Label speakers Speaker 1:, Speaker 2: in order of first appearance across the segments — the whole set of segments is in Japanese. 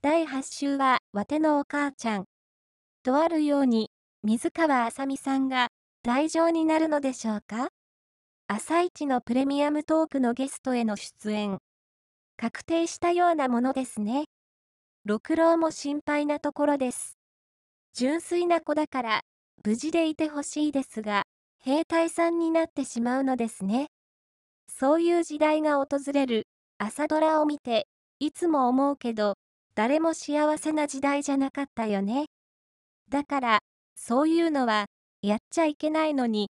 Speaker 1: 第8週は、わてのお母ちゃん。とあるように、水川あさみさんが、来場になるのでしょうか朝一のプレミアムトークのゲストへの出演。確定したようなものですね。六郎も心配なところです。純粋な子だから、無事でいてほしいですが、兵隊さんになってしまうのですね。そういう時代が訪れる、朝ドラを見て、いつも思うけど、誰も幸せな時代じゃなかったよね。だから、そういうのは、やっちゃいけないのに。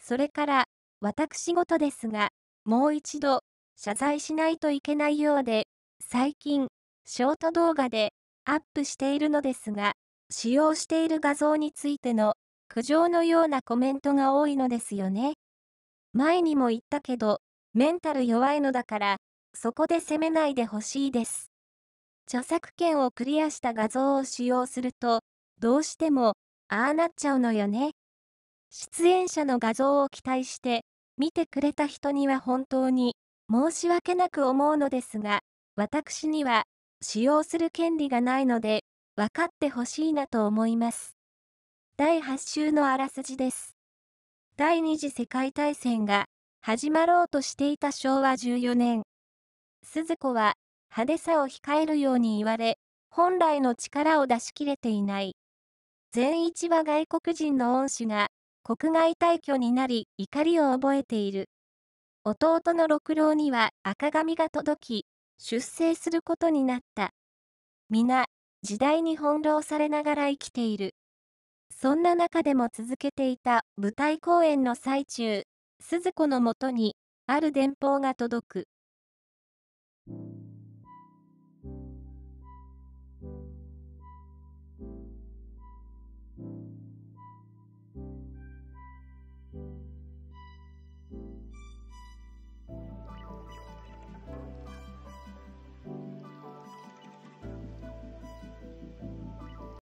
Speaker 1: それから、私事ですが、もう一度、謝罪しないといけないようで、最近、ショート動画で、アップしているのですが、使用している画像についての、苦情のようなコメントが多いのですよね。前にも言ったけど、メンタル弱いのだから、そこで責めないでほしいです。著作権をクリアした画像を使用すると、どうしても、ああなっちゃうのよね。出演者の画像を期待して、見てくれた人には本当に申し訳なく思うのですが、私には使用する権利がないので、分かってほしいなと思います。第8週のあらすじです。第二次世界大戦が始まろうとしていた昭和14年、鈴子は派手さを控えるように言われ、本来の力を出し切れていない。全一は外国人の恩師が、国外退去になり、怒りを覚えている。弟の六郎には赤髪が届き、出征することになった。皆、時代に翻弄されながら生きている。そんな中でも続けていた舞台公演の最中、鈴子のもとに、ある電報が届く。